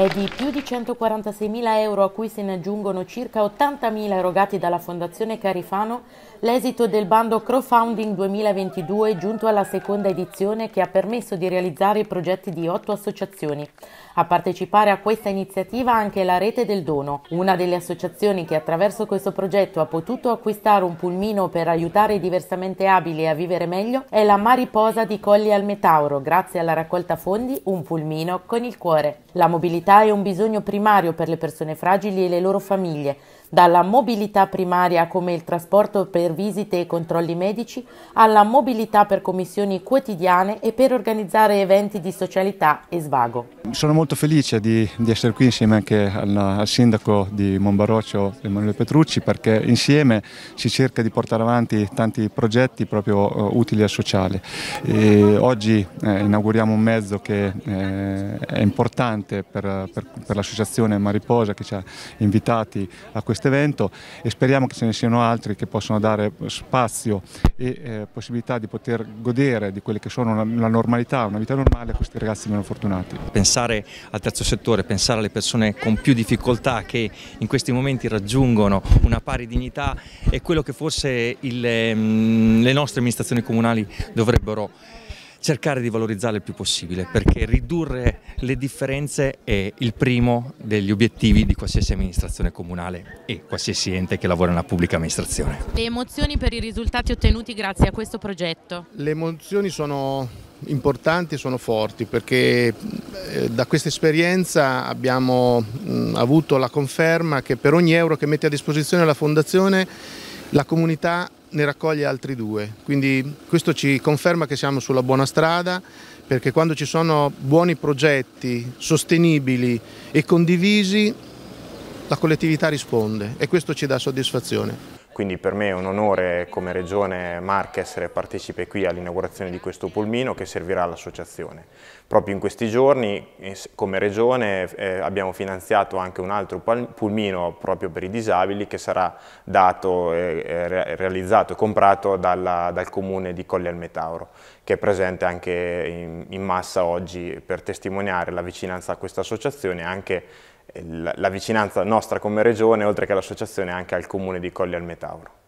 è di più di 146.000 euro a cui se ne aggiungono circa 80.000 erogati dalla Fondazione Carifano, l'esito del bando Crowdfunding 2022 è giunto alla seconda edizione che ha permesso di realizzare i progetti di otto associazioni. A partecipare a questa iniziativa anche la Rete del Dono, una delle associazioni che attraverso questo progetto ha potuto acquistare un pulmino per aiutare i diversamente abili a vivere meglio, è la Mariposa di Colli al Metauro, grazie alla raccolta fondi Un pulmino con il cuore. La mobilità disabilità è un bisogno primario per le persone fragili e le loro famiglie, dalla mobilità primaria come il trasporto per visite e controlli medici, alla mobilità per commissioni quotidiane e per organizzare eventi di socialità e svago. Sono molto felice di, di essere qui insieme anche al, al sindaco di Monbaroccio, Emanuele Petrucci, perché insieme si cerca di portare avanti tanti progetti proprio uh, utili al sociale. E oggi eh, inauguriamo un mezzo che eh, è importante per per, per, l'associazione Mariposa che ci ha invitati a questo evento e speriamo che ce ne siano altri che possano dare spazio e eh, possibilità di poter godere di quelle che sono la, la normalità, una vita normale a questi ragazzi meno fortunati. Pensare al terzo settore, pensare alle persone con più difficoltà che in questi momenti raggiungono una pari dignità è quello che forse il, ehm, le nostre amministrazioni comunali dovrebbero cercare di valorizzare il più possibile perché ridurre le differenze è il primo degli obiettivi di qualsiasi amministrazione comunale e qualsiasi ente che lavora nella pubblica amministrazione. Le emozioni per i risultati ottenuti grazie a questo progetto? Le emozioni sono importanti e sono forti perché eh, da questa esperienza abbiamo mm, avuto la conferma che per ogni euro che mette a disposizione la Fondazione la comunità ne raccoglie altri due, quindi questo ci conferma che siamo sulla buona strada perché quando ci sono buoni progetti, sostenibili e condivisi, la collettività risponde e questo ci dà soddisfazione quindi per me è un onore come Regione Marche essere partecipe qui all'inaugurazione di questo pulmino che servirà all'associazione. Proprio in questi giorni eh, come Regione eh, abbiamo finanziato anche un altro pulmino proprio per i disabili che sarà dato, eh, realizzato e comprato dalla, dal comune di Colli al Metauro che è presente anche in, in massa oggi per testimoniare la vicinanza a questa associazione e anche la, vicinanza nostra come regione, oltre che all'associazione, anche al comune di Colli al Metauro.